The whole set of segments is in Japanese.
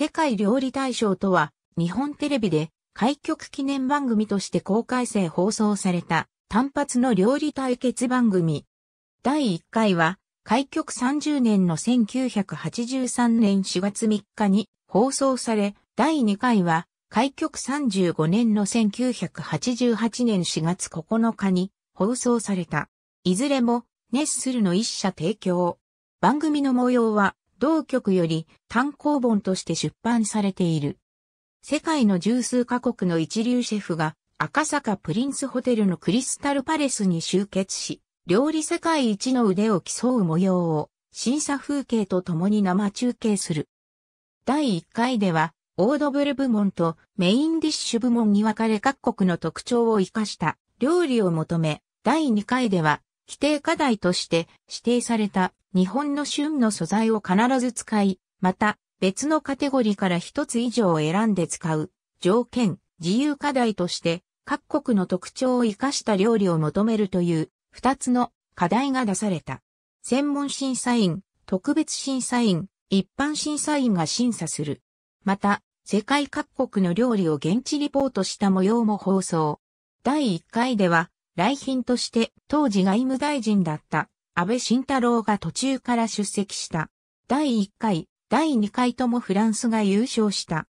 世界料理大賞とは、日本テレビで開局記念番組として公開生放送された単発の料理対決番組。第1回は、開局30年の1983年4月3日に放送され、第2回は、開局35年の1988年4月9日に放送された。いずれも、ネッスルの一社提供。番組の模様は同局より単行本として出版されている。世界の十数カ国の一流シェフが赤坂プリンスホテルのクリスタルパレスに集結し、料理世界一の腕を競う模様を審査風景と共に生中継する。第1回では、オードブル部門とメインディッシュ部門に分かれ各国の特徴を活かした料理を求め、第2回では規定課題として指定された日本の旬の素材を必ず使い、また別のカテゴリから一つ以上を選んで使う条件、自由課題として各国の特徴を活かした料理を求めるという二つの課題が出された。専門審査員、特別審査員、一般審査員が審査する。また、世界各国の料理を現地リポートした模様も放送。第1回では、来賓として当時外務大臣だった安倍晋太郎が途中から出席した。第1回、第2回ともフランスが優勝した。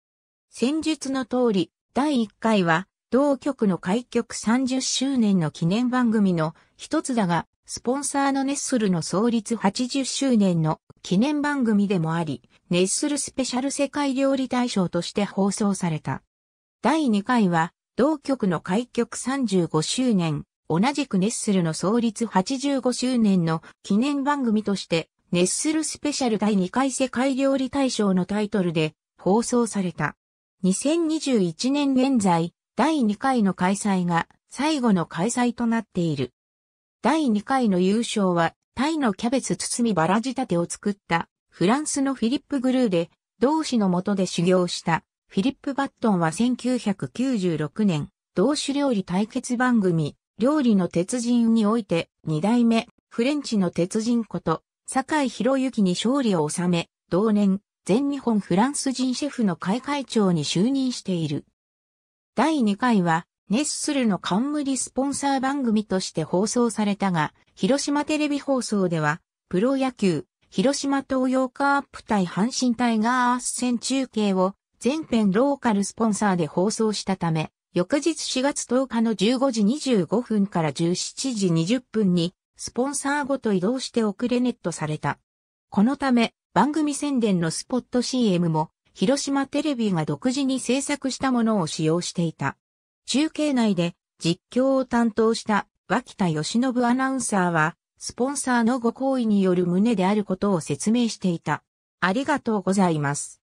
戦術の通り、第1回は、同局の開局30周年の記念番組の一つだが、スポンサーのネッスルの創立80周年の記念番組でもあり、ネッスルスペシャル世界料理大賞として放送された。第2回は、同局の開局35周年、同じくネッスルの創立85周年の記念番組として、ネッスルスペシャル第2回世界料理大賞のタイトルで放送された。2021年現在、第2回の開催が最後の開催となっている。第2回の優勝は、タイのキャベツ包みバラ仕立てを作ったフランスのフィリップ・グルーで、同志の下で修行したフィリップ・バットンは1996年、同志料理対決番組、料理の鉄人において、二代目、フレンチの鉄人こと、坂井博之に勝利を収め、同年、全日本フランス人シェフの会会長に就任している。第2回は、ネッスルの冠スポンサー番組として放送されたが、広島テレビ放送では、プロ野球、広島東洋カープ対阪神タイガース戦中継を、全編ローカルスポンサーで放送したため、翌日4月10日の15時25分から17時20分に、スポンサーごと移動して遅れネットされた。このため、番組宣伝のスポット CM も、広島テレビが独自に制作したものを使用していた。中継内で実況を担当した脇田義信アナウンサーは、スポンサーのご行為による旨であることを説明していた。ありがとうございます。